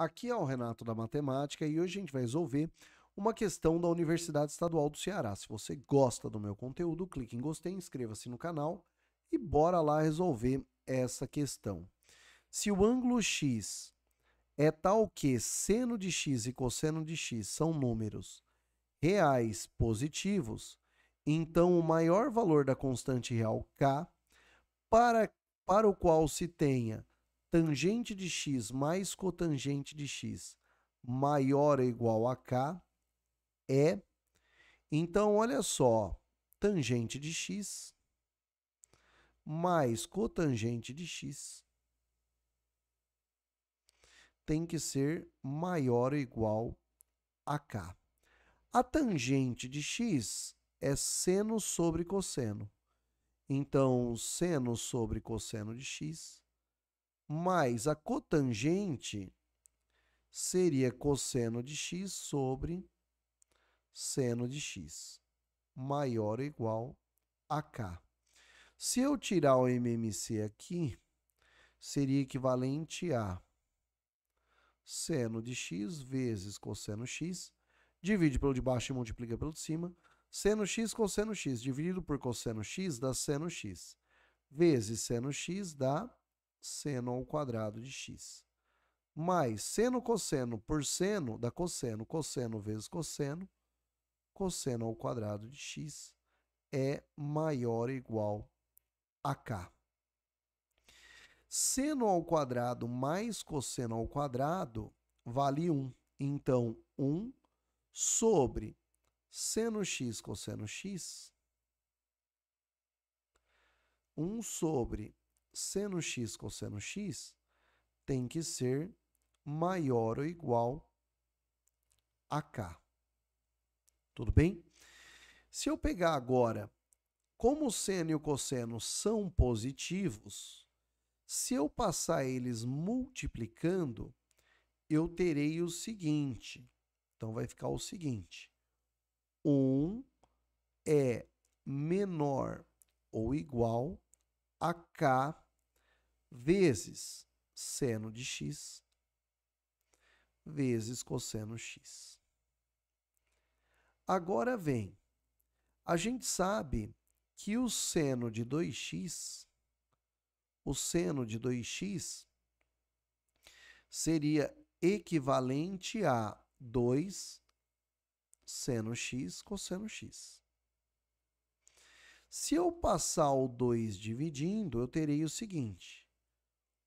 Aqui é o Renato da Matemática e hoje a gente vai resolver uma questão da Universidade Estadual do Ceará. Se você gosta do meu conteúdo, clique em gostei, inscreva-se no canal e bora lá resolver essa questão. Se o ângulo x é tal que seno de x e cosseno de x são números reais positivos, então o maior valor da constante real k para, para o qual se tenha tangente de x mais cotangente de x maior ou igual a k é. Então, olha só, tangente de x mais cotangente de x tem que ser maior ou igual a k. A tangente de x é seno sobre cosseno. Então, seno sobre cosseno de x mais a cotangente seria cosseno de x sobre seno de x maior ou igual a k. Se eu tirar o MMC aqui, seria equivalente a seno de x vezes cosseno x, divide pelo de baixo e multiplica pelo de cima, seno x cosseno x dividido por cosseno x dá seno x, vezes seno x dá seno ao quadrado de x. Mais seno cosseno por seno dá cosseno, cosseno vezes cosseno, cosseno ao quadrado de x é maior ou igual a k. Seno ao quadrado mais cosseno ao quadrado vale 1. Então, 1 sobre seno x cosseno x, 1 sobre seno x cosseno x tem que ser maior ou igual a k. Tudo bem? Se eu pegar agora, como o seno e o cosseno são positivos, se eu passar eles multiplicando, eu terei o seguinte. Então, vai ficar o seguinte. 1 um é menor ou igual a k vezes seno de x vezes cosseno x. Agora vem, a gente sabe que o seno de 2x, o seno de 2x seria equivalente a 2 seno x cosseno x. Se eu passar o 2 dividindo, eu terei o seguinte: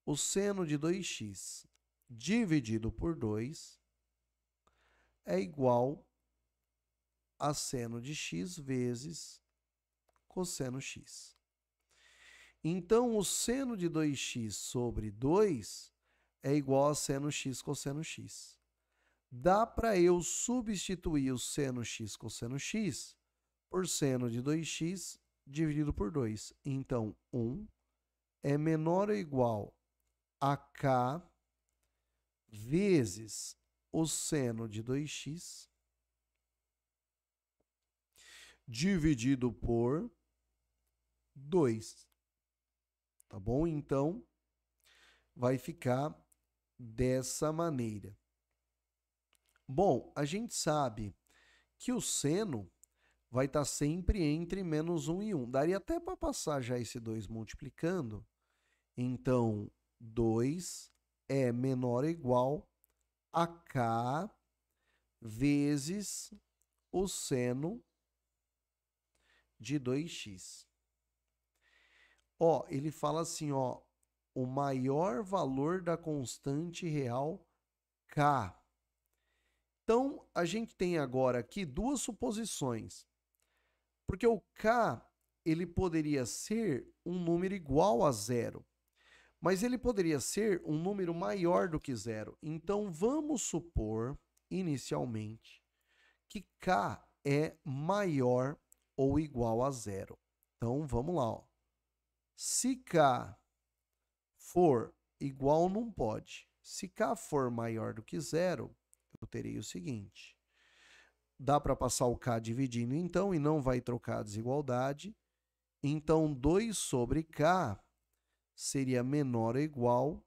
o seno de 2x dividido por 2 é igual a seno de x vezes cosseno x. Então, o seno de 2x sobre 2 é igual a seno x cosseno x. Dá para eu substituir o seno x cosseno x por seno de 2x dividido por 2. Então, 1 é menor ou igual AK vezes o seno de 2x dividido por 2. Tá bom? Então, vai ficar dessa maneira. Bom, a gente sabe que o seno vai estar tá sempre entre menos 1 e 1. Daria até para passar já esse 2 multiplicando. Então, 2 é menor ou igual a k vezes o seno de 2x. Ó, ele fala assim, ó, o maior valor da constante real k. Então, a gente tem agora aqui duas suposições. Porque o k, ele poderia ser um número igual a zero. Mas ele poderia ser um número maior do que zero. Então vamos supor, inicialmente, que K é maior ou igual a zero. Então vamos lá. Ó. Se K for igual, não pode. Se K for maior do que zero, eu terei o seguinte. Dá para passar o K dividindo então e não vai trocar a desigualdade. Então 2 sobre K seria menor ou igual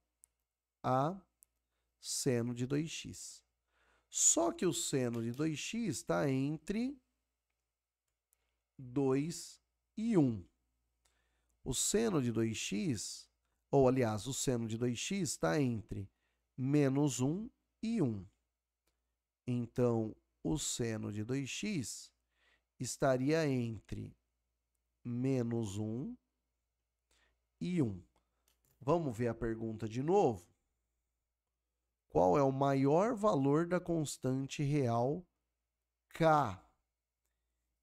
a seno de 2x. Só que o seno de 2x está entre 2 e 1. O seno de 2x, ou aliás, o seno de 2x está entre menos 1 e 1. Então, o seno de 2x estaria entre menos 1 e 1. Vamos ver a pergunta de novo? Qual é o maior valor da constante real K?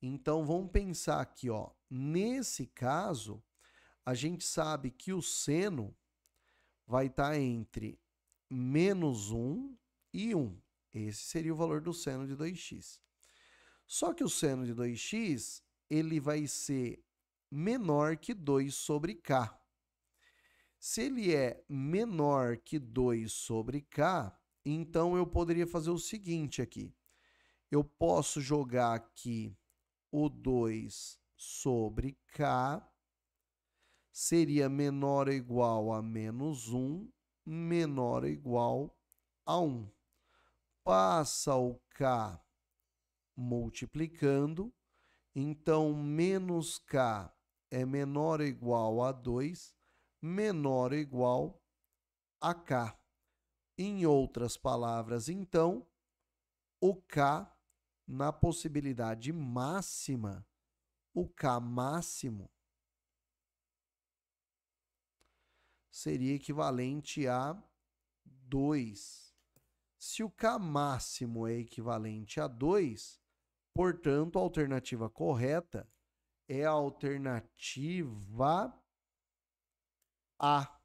Então vamos pensar aqui, ó. Nesse caso, a gente sabe que o seno vai estar tá entre menos 1 e 1. Esse seria o valor do seno de 2x. Só que o seno de 2x ele vai ser menor que 2 sobre k. Se ele é menor que 2 sobre k, então eu poderia fazer o seguinte aqui. Eu posso jogar aqui o 2 sobre k seria menor ou igual a menos 1, menor ou igual a 1. Passa o k multiplicando, então menos k é menor ou igual a 2, menor ou igual a K. Em outras palavras, então, o K na possibilidade máxima, o K máximo seria equivalente a 2. Se o K máximo é equivalente a 2, portanto, a alternativa correta é a alternativa a